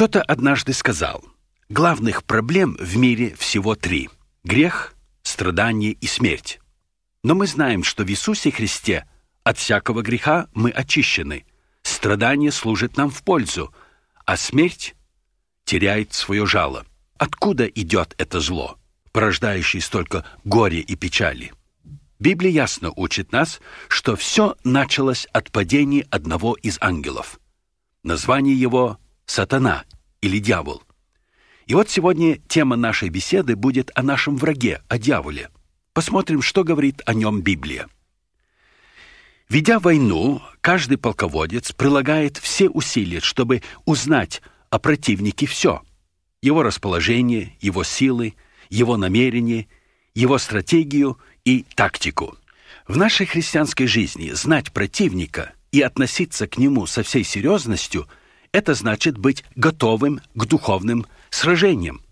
Кто-то однажды сказал, главных проблем в мире всего три – грех, страдание и смерть. Но мы знаем, что в Иисусе Христе от всякого греха мы очищены, страдание служит нам в пользу, а смерть теряет свое жало. Откуда идет это зло, порождающее столько горя и печали? Библия ясно учит нас, что все началось от падения одного из ангелов. Название его – сатана или дьявол. И вот сегодня тема нашей беседы будет о нашем враге, о дьяволе. Посмотрим, что говорит о нем Библия. Ведя войну, каждый полководец прилагает все усилия, чтобы узнать о противнике все. Его расположение, его силы, его намерения, его стратегию и тактику. В нашей христианской жизни знать противника и относиться к нему со всей серьезностью – это значит быть готовым к духовным сражениям.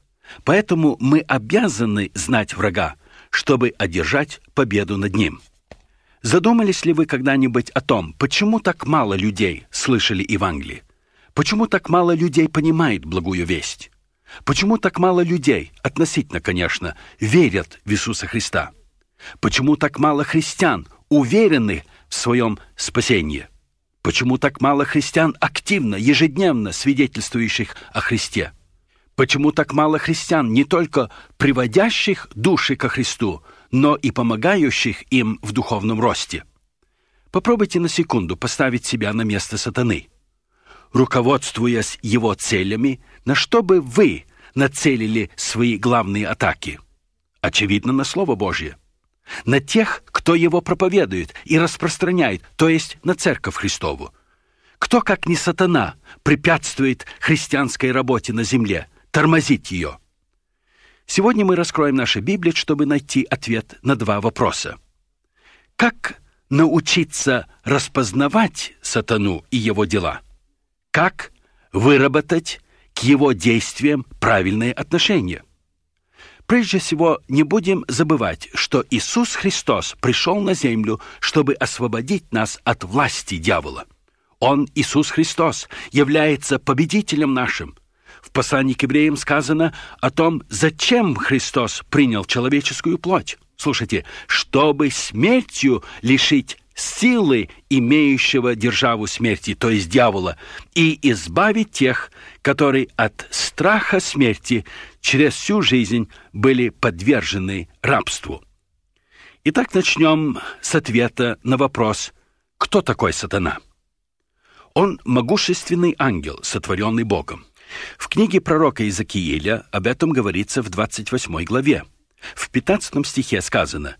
Поэтому мы обязаны знать врага, чтобы одержать победу над ним. Задумались ли вы когда-нибудь о том, почему так мало людей слышали Евангелие? Почему так мало людей понимает благую весть? Почему так мало людей, относительно, конечно, верят в Иисуса Христа? Почему так мало христиан уверены в своем спасении? Почему так мало христиан активно, ежедневно свидетельствующих о Христе? Почему так мало христиан, не только приводящих души ко Христу, но и помогающих им в духовном росте? Попробуйте на секунду поставить себя на место сатаны. Руководствуясь его целями, на что бы вы нацелили свои главные атаки? Очевидно, на Слово Божье – на тех, кто его проповедует и распространяет, то есть на Церковь Христову. Кто, как не сатана, препятствует христианской работе на земле, тормозит ее? Сегодня мы раскроем наши Библии, чтобы найти ответ на два вопроса. Как научиться распознавать сатану и его дела? Как выработать к его действиям правильные отношения? Прежде всего, не будем забывать, что Иисус Христос пришел на землю, чтобы освободить нас от власти дьявола. Он, Иисус Христос, является победителем нашим. В послании к евреям сказано о том, зачем Христос принял человеческую плоть. Слушайте, чтобы смертью лишить силы имеющего державу смерти, то есть дьявола, и избавить тех, которые от страха смерти через всю жизнь были подвержены рабству. Итак, начнем с ответа на вопрос «Кто такой сатана?» Он могущественный ангел, сотворенный Богом. В книге пророка Иезекииля об этом говорится в 28 главе. В 15 стихе сказано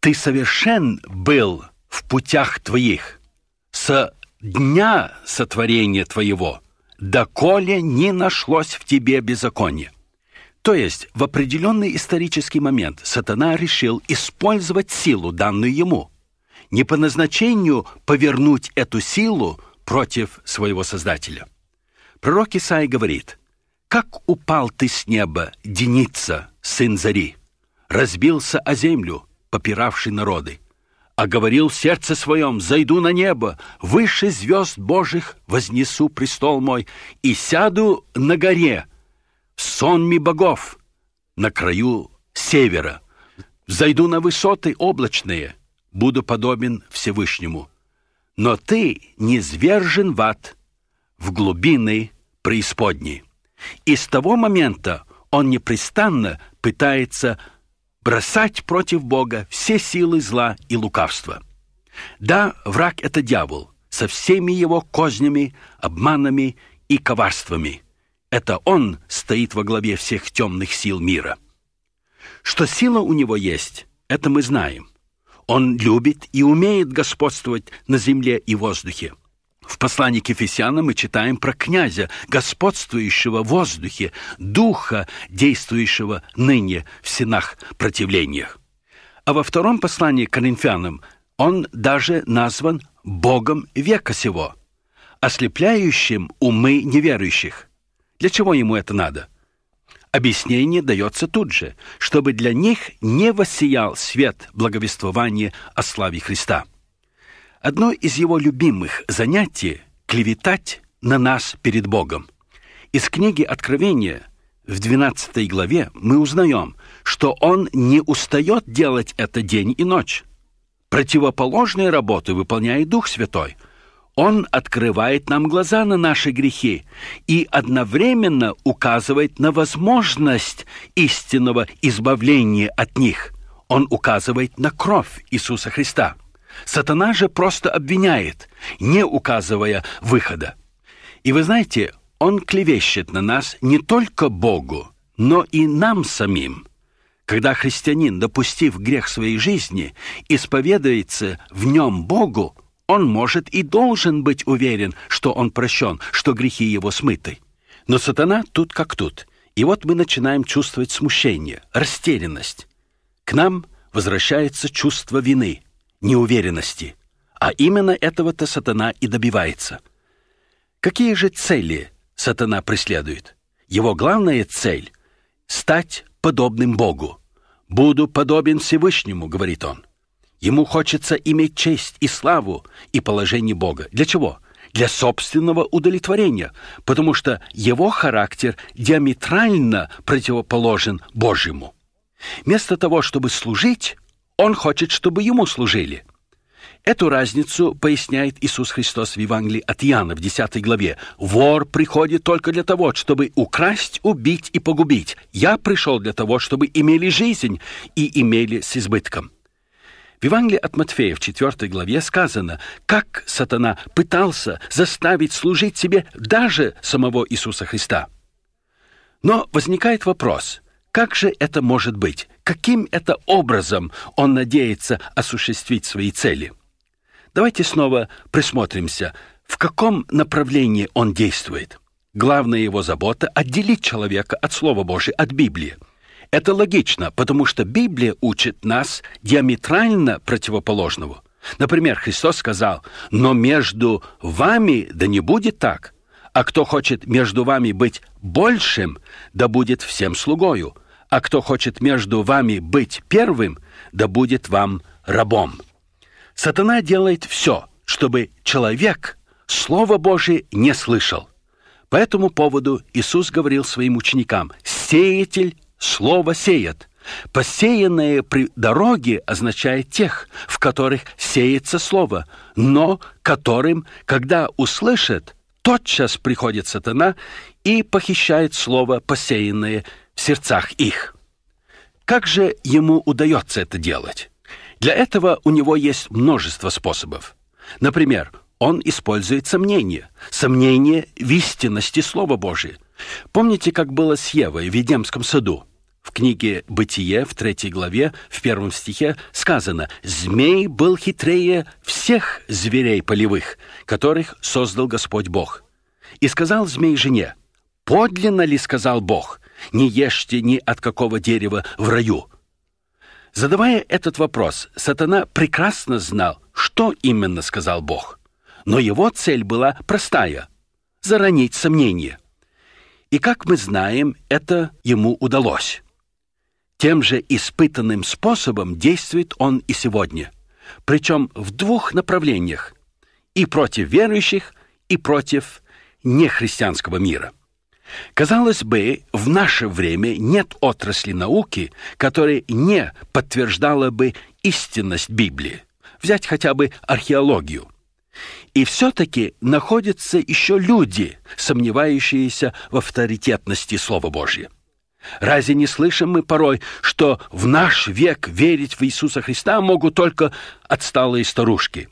«Ты совершен был в путях твоих, со дня сотворения твоего, доколе не нашлось в тебе беззакония». То есть в определенный исторический момент сатана решил использовать силу, данную ему, не по назначению повернуть эту силу против своего Создателя. Пророк Исаи говорит, «Как упал ты с неба, Деница, сын Зари, разбился о землю, попиравший народы, а говорил в сердце своем, зайду на небо, выше звезд Божьих вознесу престол мой и сяду на горе, сонми богов на краю севера. Зайду на высоты облачные, буду подобен Всевышнему. Но ты не звержен в ад, в глубины преисподней. И с того момента он непрестанно пытается бросать против Бога все силы зла и лукавства. Да, враг это дьявол со всеми его кознями, обманами и коварствами – это он стоит во главе всех темных сил мира. Что сила у него есть, это мы знаем. Он любит и умеет господствовать на земле и воздухе. В послании к Ефесянам мы читаем про князя, господствующего в воздухе, духа, действующего ныне в сенах противлениях. А во втором послании к Коринфянам он даже назван Богом века сего, ослепляющим умы неверующих. Для чего ему это надо? Объяснение дается тут же, чтобы для них не воссиял свет благовествования о славе Христа. Одно из его любимых занятий – клеветать на нас перед Богом. Из книги Откровения в 12 главе мы узнаем, что он не устает делать это день и ночь. Противоположные работы выполняет Дух Святой – он открывает нам глаза на наши грехи и одновременно указывает на возможность истинного избавления от них. Он указывает на кровь Иисуса Христа. Сатана же просто обвиняет, не указывая выхода. И вы знаете, он клевещет на нас не только Богу, но и нам самим. Когда христианин, допустив грех своей жизни, исповедуется в нем Богу, он может и должен быть уверен, что он прощен, что грехи его смыты. Но сатана тут как тут. И вот мы начинаем чувствовать смущение, растерянность. К нам возвращается чувство вины, неуверенности. А именно этого-то сатана и добивается. Какие же цели сатана преследует? Его главная цель — стать подобным Богу. «Буду подобен Всевышнему», — говорит он. Ему хочется иметь честь и славу и положение Бога. Для чего? Для собственного удовлетворения, потому что его характер диаметрально противоположен Божьему. Вместо того, чтобы служить, он хочет, чтобы ему служили. Эту разницу поясняет Иисус Христос в Евангелии от Иоанна в 10 главе. «Вор приходит только для того, чтобы украсть, убить и погубить. Я пришел для того, чтобы имели жизнь и имели с избытком». В Евангелии от Матфея в 4 главе сказано, как сатана пытался заставить служить себе даже самого Иисуса Христа. Но возникает вопрос, как же это может быть? Каким это образом он надеется осуществить свои цели? Давайте снова присмотримся, в каком направлении он действует. Главная его забота — отделить человека от Слова Божия, от Библии — это логично, потому что Библия учит нас диаметрально противоположного. Например, Христос сказал, «Но между вами да не будет так, а кто хочет между вами быть большим, да будет всем слугою, а кто хочет между вами быть первым, да будет вам рабом». Сатана делает все, чтобы человек Слово Божие не слышал. По этому поводу Иисус говорил своим ученикам, «Сеятель слово «сеет». Посеянное при дороге означает тех, в которых сеется слово, но которым, когда услышат, тотчас приходит сатана и похищает слово, посеянное в сердцах их. Как же ему удается это делать? Для этого у него есть множество способов. Например, он использует сомнение, сомнение в истинности Слова Божия – Помните, как было с Евой в Едемском саду? В книге «Бытие» в третьей главе, в первом стихе сказано «Змей был хитрее всех зверей полевых, которых создал Господь Бог». И сказал змей жене «Подлинно ли, сказал Бог, не ешьте ни от какого дерева в раю?» Задавая этот вопрос, сатана прекрасно знал, что именно сказал Бог. Но его цель была простая – заронить сомнение – и, как мы знаем, это ему удалось. Тем же испытанным способом действует он и сегодня, причем в двух направлениях – и против верующих, и против нехристианского мира. Казалось бы, в наше время нет отрасли науки, которая не подтверждала бы истинность Библии. Взять хотя бы археологию – и все-таки находятся еще люди, сомневающиеся в авторитетности Слова Божьего. Разве не слышим мы порой, что в наш век верить в Иисуса Христа могут только отсталые старушки?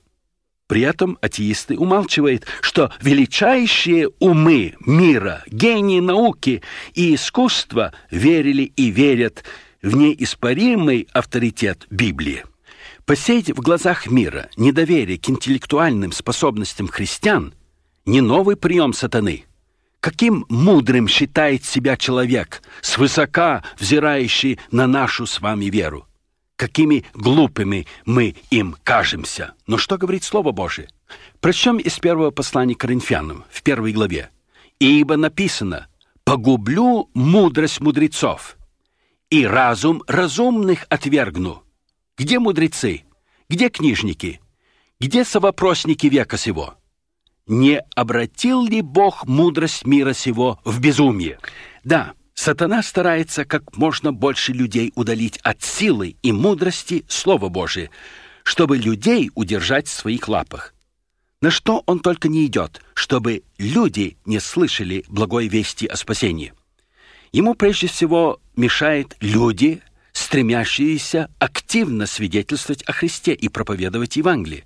При этом атеисты умалчивают, что величайшие умы мира, гении науки и искусства верили и верят в неиспоримый авторитет Библии. Посеять в глазах мира недоверие к интеллектуальным способностям христиан не новый прием сатаны. Каким мудрым считает себя человек, свысока взирающий на нашу с вами веру? Какими глупыми мы им кажемся? Но что говорит Слово Божие? Прочтем из первого послания Коринфянам в первой главе. «Ибо написано, погублю мудрость мудрецов, и разум разумных отвергну» Где мудрецы? Где книжники? Где совопросники века сего? Не обратил ли Бог мудрость мира сего в безумие? Да, сатана старается как можно больше людей удалить от силы и мудрости Слова Божие, чтобы людей удержать в своих лапах. На что он только не идет, чтобы люди не слышали благой вести о спасении. Ему прежде всего мешают люди, стремящиеся активно свидетельствовать о Христе и проповедовать Евангелие.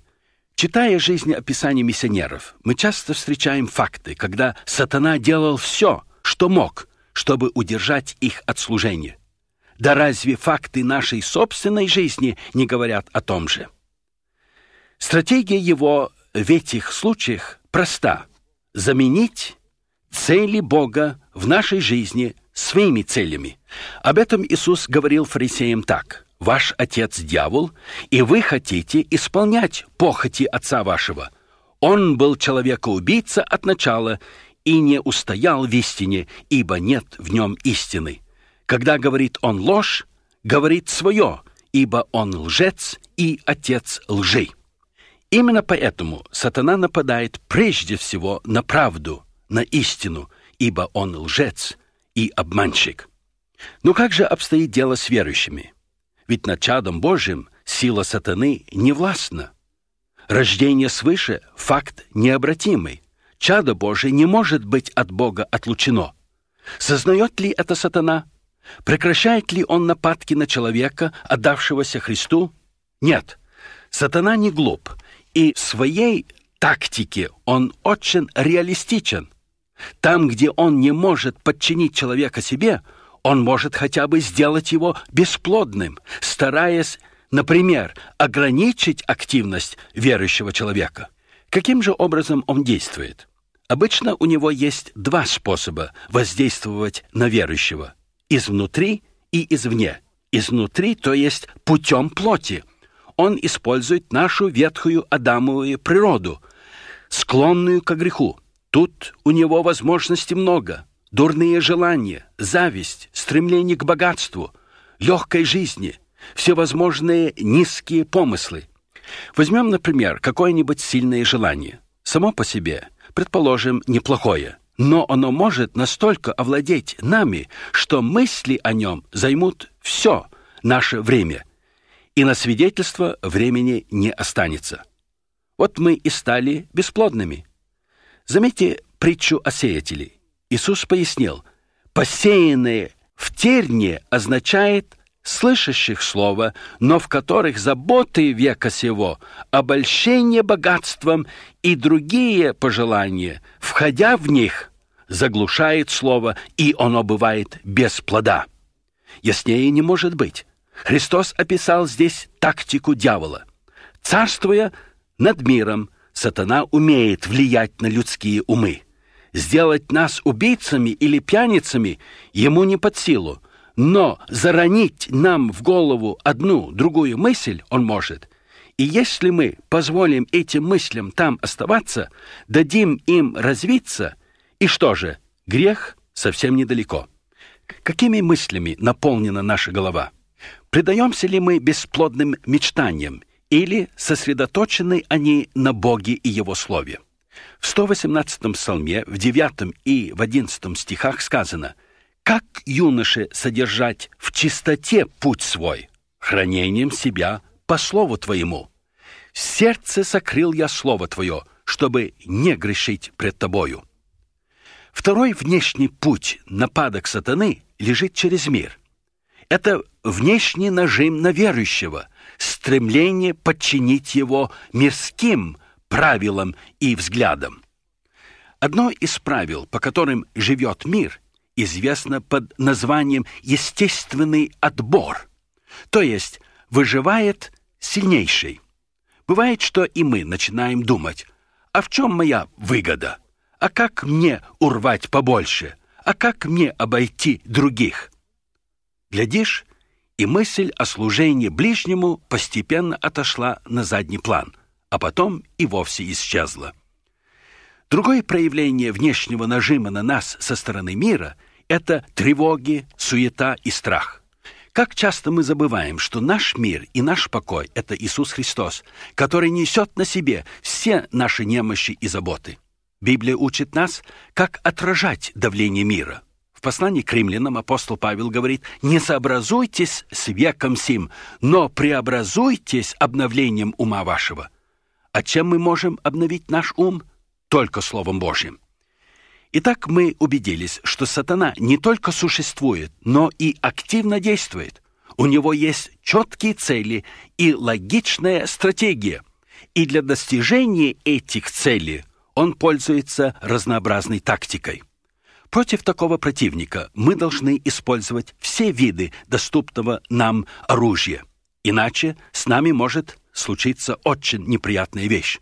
Читая описаний миссионеров, мы часто встречаем факты, когда сатана делал все, что мог, чтобы удержать их от служения. Да разве факты нашей собственной жизни не говорят о том же? Стратегия его в этих случаях проста – заменить цели Бога в нашей жизни своими целями. Об этом Иисус говорил фарисеям так. «Ваш отец – дьявол, и вы хотите исполнять похоти отца вашего. Он был человека-убийца от начала и не устоял в истине, ибо нет в нем истины. Когда говорит он ложь, говорит свое, ибо он лжец и отец лжи». Именно поэтому сатана нападает прежде всего на правду, на истину, ибо он лжец – и обманщик. Но как же обстоит дело с верующими? Ведь над чадом Божьим сила сатаны не властна. Рождение свыше – факт необратимый. Чадо Божие не может быть от Бога отлучено. Сознает ли это сатана? Прекращает ли он нападки на человека, отдавшегося Христу? Нет. Сатана не глуп, и в своей тактике он очень реалистичен – там, где он не может подчинить человека себе, он может хотя бы сделать его бесплодным, стараясь, например, ограничить активность верующего человека. Каким же образом он действует? Обычно у него есть два способа воздействовать на верующего – изнутри и извне. Изнутри, то есть путем плоти. Он использует нашу ветхую Адамовую природу, склонную к греху – Тут у него возможностей много. Дурные желания, зависть, стремление к богатству, легкой жизни, всевозможные низкие помыслы. Возьмем, например, какое-нибудь сильное желание. Само по себе, предположим, неплохое. Но оно может настолько овладеть нами, что мысли о нем займут все наше время. И на свидетельство времени не останется. Вот мы и стали бесплодными – Заметьте притчу о сеятеле. Иисус пояснил, посеянное в терне означает слышащих слово, но в которых заботы века сего, обольщение богатством и другие пожелания, входя в них, заглушает слово, и оно бывает без плода. Яснее не может быть. Христос описал здесь тактику дьявола. Царствуя над миром – Сатана умеет влиять на людские умы. Сделать нас убийцами или пьяницами ему не под силу, но заронить нам в голову одну, другую мысль он может. И если мы позволим этим мыслям там оставаться, дадим им развиться, и что же, грех совсем недалеко. Какими мыслями наполнена наша голова? Предаемся ли мы бесплодным мечтаниям или сосредоточены они на Боге и Его Слове. В 118-м псалме, в 9 и в 11 стихах сказано «Как юноше содержать в чистоте путь свой? Хранением себя по слову Твоему. В сердце сокрыл я слово Твое, чтобы не грешить пред Тобою». Второй внешний путь нападок сатаны лежит через мир. Это внешний нажим на верующего – стремление подчинить его мирским правилам и взглядам. Одно из правил, по которым живет мир, известно под названием естественный отбор. То есть выживает сильнейший. Бывает, что и мы начинаем думать: а в чем моя выгода? А как мне урвать побольше? А как мне обойти других? Глядишь, и мысль о служении ближнему постепенно отошла на задний план, а потом и вовсе исчезла. Другое проявление внешнего нажима на нас со стороны мира – это тревоги, суета и страх. Как часто мы забываем, что наш мир и наш покой – это Иисус Христос, который несет на себе все наши немощи и заботы. Библия учит нас, как отражать давление мира – в послании к римлянам апостол Павел говорит, «Не сообразуйтесь с веком сим, но преобразуйтесь обновлением ума вашего». А чем мы можем обновить наш ум? Только Словом Божьим. Итак, мы убедились, что сатана не только существует, но и активно действует. У него есть четкие цели и логичная стратегия. И для достижения этих целей он пользуется разнообразной тактикой – Против такого противника мы должны использовать все виды доступного нам оружия. Иначе с нами может случиться очень неприятная вещь.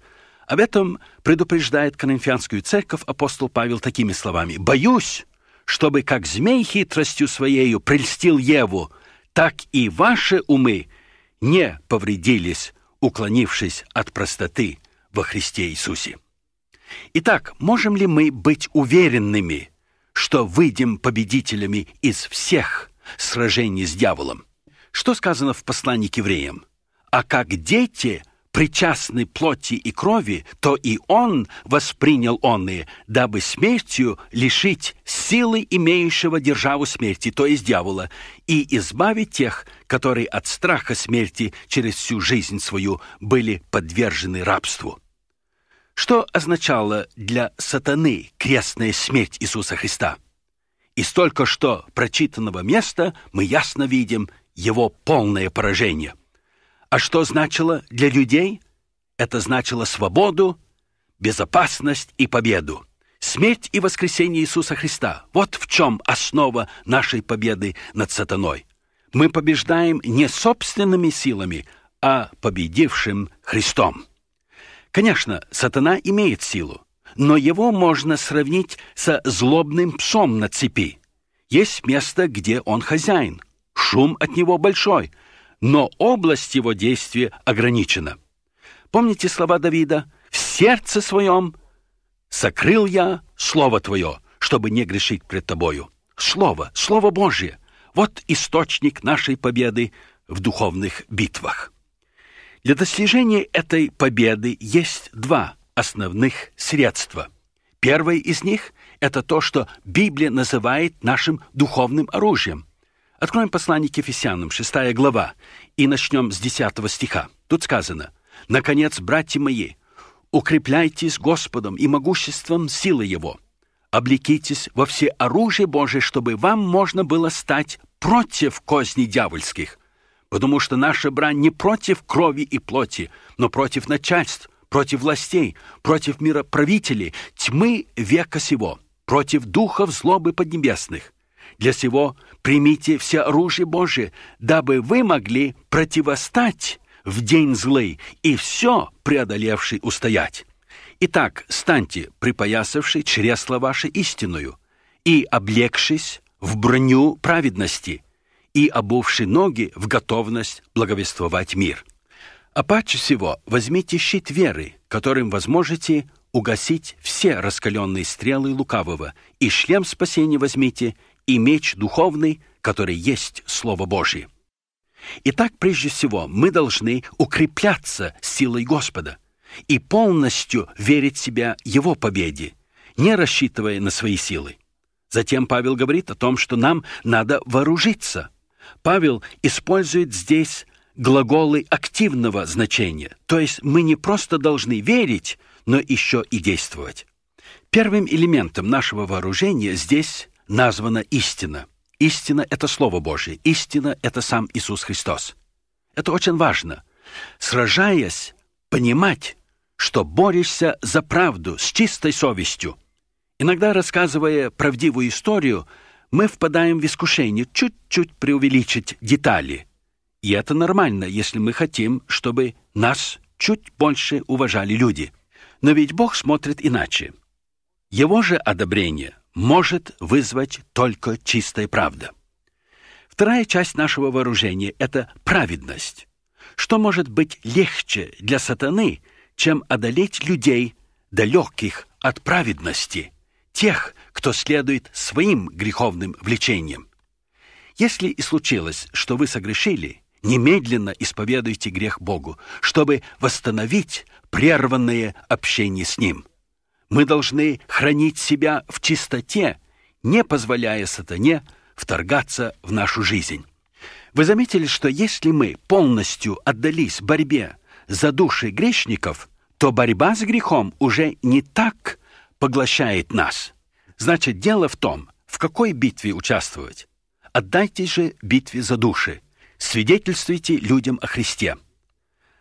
Об этом предупреждает Коринфянскую церковь апостол Павел такими словами. «Боюсь, чтобы как змей хитростью своею прельстил Еву, так и ваши умы не повредились, уклонившись от простоты во Христе Иисусе». Итак, можем ли мы быть уверенными, что выйдем победителями из всех сражений с дьяволом. Что сказано в послании к евреям? А как дети причастны плоти и крови, то и он воспринял онные, дабы смертью лишить силы имеющего державу смерти, то есть дьявола, и избавить тех, которые от страха смерти через всю жизнь свою были подвержены рабству. Что означала для сатаны крестная смерть Иисуса Христа? Из только что прочитанного места мы ясно видим его полное поражение. А что значило для людей? Это значило свободу, безопасность и победу. Смерть и воскресение Иисуса Христа – вот в чем основа нашей победы над сатаной. Мы побеждаем не собственными силами, а победившим Христом. Конечно, сатана имеет силу, но его можно сравнить со злобным псом на цепи. Есть место, где он хозяин. Шум от него большой, но область его действия ограничена. Помните слова Давида? «В сердце своем сокрыл я слово твое, чтобы не грешить пред тобою». Слово, Слово Божье – вот источник нашей победы в духовных битвах. Для достижения этой победы есть два основных средства. Первое из них – это то, что Библия называет нашим духовным оружием. Откроем послание к Ефесянам, 6 глава, и начнем с 10 стиха. Тут сказано «Наконец, братья мои, укрепляйтесь Господом и могуществом силы Его» облекитесь во все оружие Божие, чтобы вам можно было стать против козней дьявольских потому что наша брань не против крови и плоти, но против начальств, против властей, против мироправителей, тьмы века сего, против духов злобы поднебесных. Для сего примите все оружие Божие, дабы вы могли противостать в день злый и все преодолевший устоять. Итак, станьте, припоясавши чресло ваше истинную, и облегшись в броню праведности – и обувши ноги в готовность благовествовать мир. А паче всего возьмите щит веры, которым возможете угасить все раскаленные стрелы лукавого, и шлем спасения возьмите, и меч духовный, который есть Слово Божие. Итак, прежде всего, мы должны укрепляться силой Господа и полностью верить в себя Его победе, не рассчитывая на свои силы. Затем Павел говорит о том, что нам надо вооружиться – Павел использует здесь глаголы активного значения, то есть мы не просто должны верить, но еще и действовать. Первым элементом нашего вооружения здесь названа истина. Истина – это Слово Божие, истина – это сам Иисус Христос. Это очень важно. Сражаясь, понимать, что борешься за правду с чистой совестью. Иногда, рассказывая правдивую историю – мы впадаем в искушение чуть-чуть преувеличить детали. И это нормально, если мы хотим, чтобы нас чуть больше уважали люди. Но ведь Бог смотрит иначе. Его же одобрение может вызвать только чистая правда. Вторая часть нашего вооружения — это праведность. Что может быть легче для сатаны, чем одолеть людей, далеких от праведности – тех, кто следует своим греховным влечениям. Если и случилось, что вы согрешили, немедленно исповедуйте грех Богу, чтобы восстановить прерванное общение с Ним. Мы должны хранить себя в чистоте, не позволяя сатане вторгаться в нашу жизнь. Вы заметили, что если мы полностью отдались борьбе за души грешников, то борьба с грехом уже не так поглощает нас. Значит, дело в том, в какой битве участвовать. Отдайте же битве за души. Свидетельствуйте людям о Христе.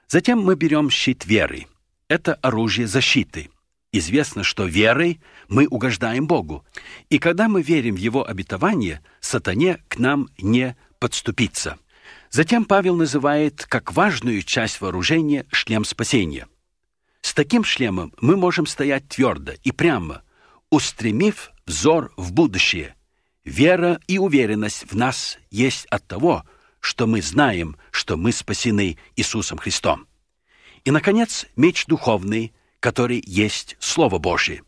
Затем мы берем щит веры. Это оружие защиты. Известно, что верой мы угождаем Богу. И когда мы верим в Его обетование, сатане к нам не подступится. Затем Павел называет как важную часть вооружения шлем спасения – таким шлемом мы можем стоять твердо и прямо, устремив взор в будущее. Вера и уверенность в нас есть от того, что мы знаем, что мы спасены Иисусом Христом. И наконец, меч духовный, который есть слово Божие.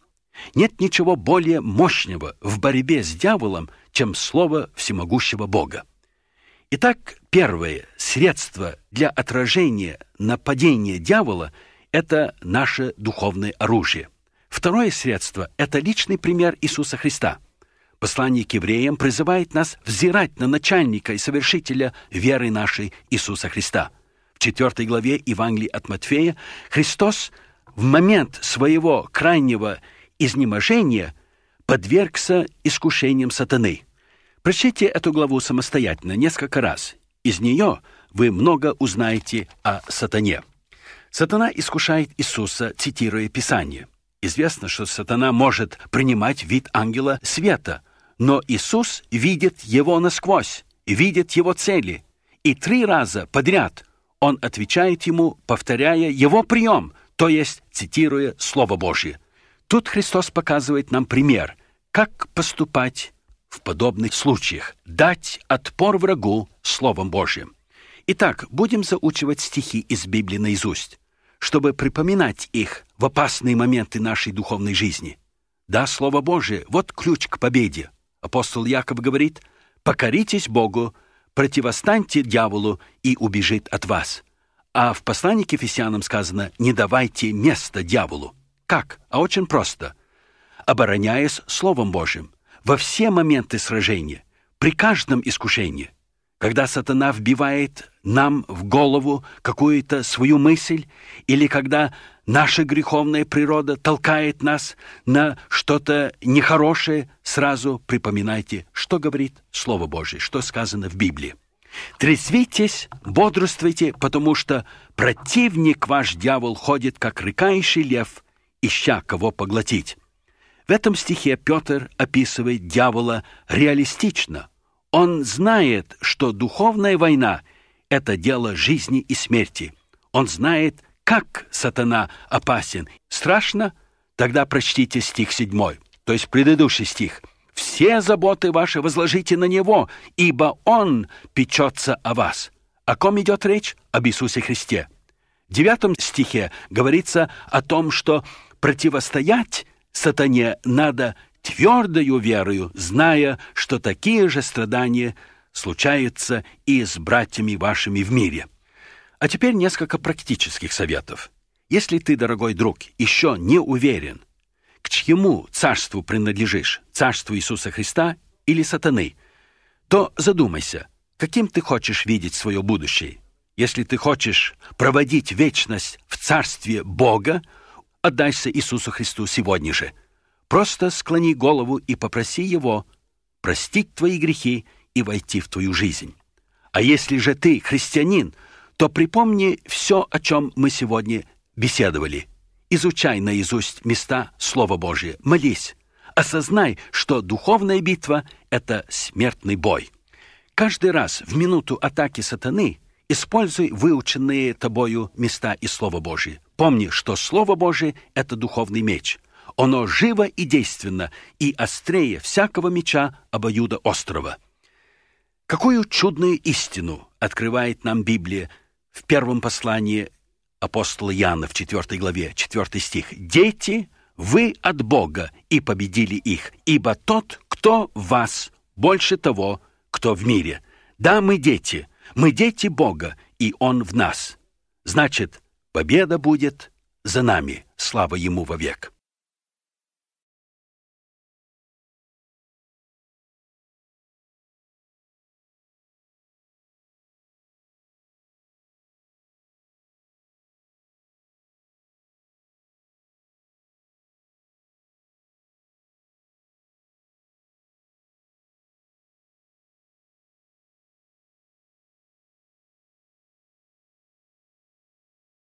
Нет ничего более мощного в борьбе с дьяволом, чем слово всемогущего Бога. Итак, первое средство для отражения нападения дьявола это наше духовное оружие. Второе средство – это личный пример Иисуса Христа. Послание к евреям призывает нас взирать на начальника и совершителя веры нашей Иисуса Христа. В 4 главе Евангелия от Матфея Христос в момент своего крайнего изнеможения подвергся искушениям сатаны. Прочтите эту главу самостоятельно несколько раз. Из нее вы много узнаете о сатане. Сатана искушает Иисуса, цитируя Писание. Известно, что сатана может принимать вид ангела света, но Иисус видит его насквозь, видит его цели. И три раза подряд он отвечает ему, повторяя его прием, то есть цитируя Слово Божье. Тут Христос показывает нам пример, как поступать в подобных случаях, дать отпор врагу Словом Божьим. Итак, будем заучивать стихи из Библии наизусть чтобы припоминать их в опасные моменты нашей духовной жизни. Да, Слово Божие, вот ключ к победе. Апостол Яков говорит, «Покоритесь Богу, противостаньте дьяволу, и убежит от вас». А в послании к Ефесянам сказано «Не давайте места дьяволу». Как? А очень просто. Обороняясь Словом Божьим во все моменты сражения, при каждом искушении – когда сатана вбивает нам в голову какую-то свою мысль, или когда наша греховная природа толкает нас на что-то нехорошее, сразу припоминайте, что говорит Слово Божье, что сказано в Библии. Трезвитесь, бодрствуйте, потому что противник ваш дьявол ходит, как рыкающий лев, ища кого поглотить. В этом стихе Петр описывает дьявола реалистично, он знает, что духовная война — это дело жизни и смерти. Он знает, как сатана опасен. Страшно? Тогда прочтите стих 7, то есть предыдущий стих. «Все заботы ваши возложите на Него, ибо Он печется о вас». О ком идет речь? Об Иисусе Христе. В девятом стихе говорится о том, что противостоять сатане надо твердою верою, зная, что такие же страдания случаются и с братьями вашими в мире. А теперь несколько практических советов. Если ты, дорогой друг, еще не уверен, к чьему царству принадлежишь, царству Иисуса Христа или сатаны, то задумайся, каким ты хочешь видеть свое будущее. Если ты хочешь проводить вечность в царстве Бога, отдайся Иисусу Христу сегодня же – Просто склони голову и попроси Его простить твои грехи и войти в твою жизнь. А если же ты христианин, то припомни все, о чем мы сегодня беседовали. Изучай наизусть места Слова Божие, молись. Осознай, что духовная битва — это смертный бой. Каждый раз в минуту атаки сатаны используй выученные тобою места и Слово Божие. Помни, что Слово Божие — это духовный меч — оно живо и действенно, и острее всякого меча обоюда острова. Какую чудную истину открывает нам Библия в первом послании апостола Иоанна в 4 главе, 4 стих. «Дети, вы от Бога, и победили их, ибо тот, кто вас, больше того, кто в мире». Да, мы дети, мы дети Бога, и Он в нас. Значит, победа будет за нами, слава Ему вовек.